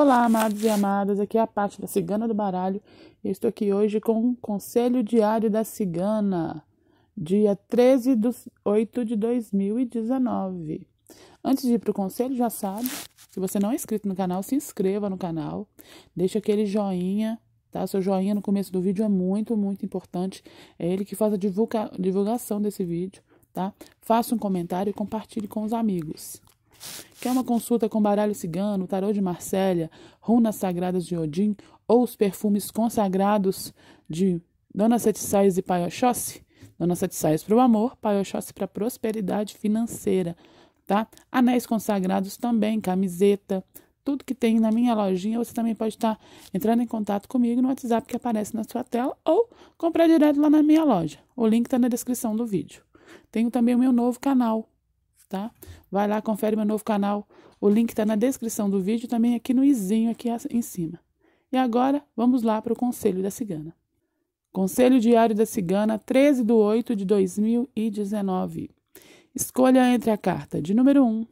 Olá, amados e amadas, aqui é a parte da Cigana do Baralho estou aqui hoje com um Conselho Diário da Cigana, dia 13 de 8 de 2019. Antes de ir para o conselho, já sabe, se você não é inscrito no canal, se inscreva no canal, deixa aquele joinha, tá? Seu joinha no começo do vídeo é muito, muito importante, é ele que faz a divulga divulgação desse vídeo, tá? Faça um comentário e compartilhe com os amigos. Quer uma consulta com baralho cigano, tarô de Marsella, runas sagradas de Odin ou os perfumes consagrados de Dona Sete Saias e Pai Oxóssi? Dona Sete Saias para o amor, Pai Oxóssi para a prosperidade financeira, tá? Anéis consagrados também, camiseta, tudo que tem na minha lojinha, você também pode estar tá entrando em contato comigo no WhatsApp que aparece na sua tela ou comprar direto lá na minha loja. O link está na descrição do vídeo. Tenho também o meu novo canal, tá? Vai lá, confere meu novo canal. O link está na descrição do vídeo, também aqui no izinho aqui em cima. E agora, vamos lá para o Conselho da Cigana. Conselho Diário da Cigana, 13 de 8 de 2019. Escolha entre a carta de número 1,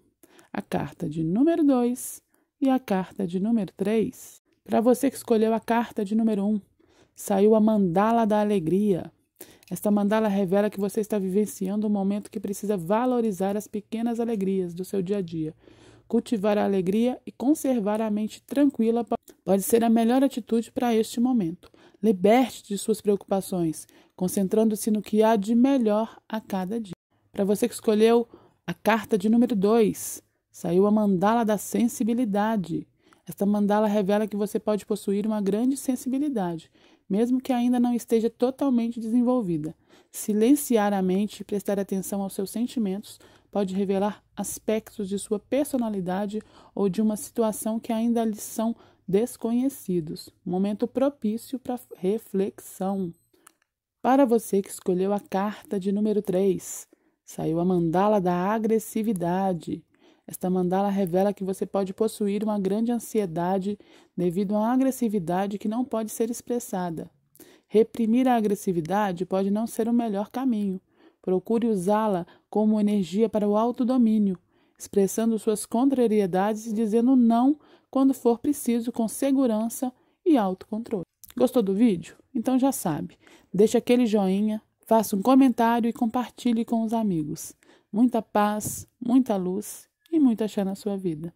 a carta de número 2 e a carta de número 3. Para você que escolheu a carta de número 1, saiu a Mandala da Alegria. Esta mandala revela que você está vivenciando um momento que precisa valorizar as pequenas alegrias do seu dia a dia. Cultivar a alegria e conservar a mente tranquila pode ser a melhor atitude para este momento. Liberte de suas preocupações, concentrando-se no que há de melhor a cada dia. Para você que escolheu a carta de número 2, saiu a mandala da sensibilidade. Esta mandala revela que você pode possuir uma grande sensibilidade mesmo que ainda não esteja totalmente desenvolvida. Silenciar a mente e prestar atenção aos seus sentimentos pode revelar aspectos de sua personalidade ou de uma situação que ainda lhe são desconhecidos. Momento propício para reflexão. Para você que escolheu a carta de número 3, saiu a mandala da agressividade. Esta mandala revela que você pode possuir uma grande ansiedade devido a uma agressividade que não pode ser expressada. Reprimir a agressividade pode não ser o melhor caminho. Procure usá-la como energia para o autodomínio, expressando suas contrariedades e dizendo não quando for preciso com segurança e autocontrole. Gostou do vídeo? Então já sabe, Deixe aquele joinha, faça um comentário e compartilhe com os amigos. Muita paz, muita luz e muita chá na sua vida.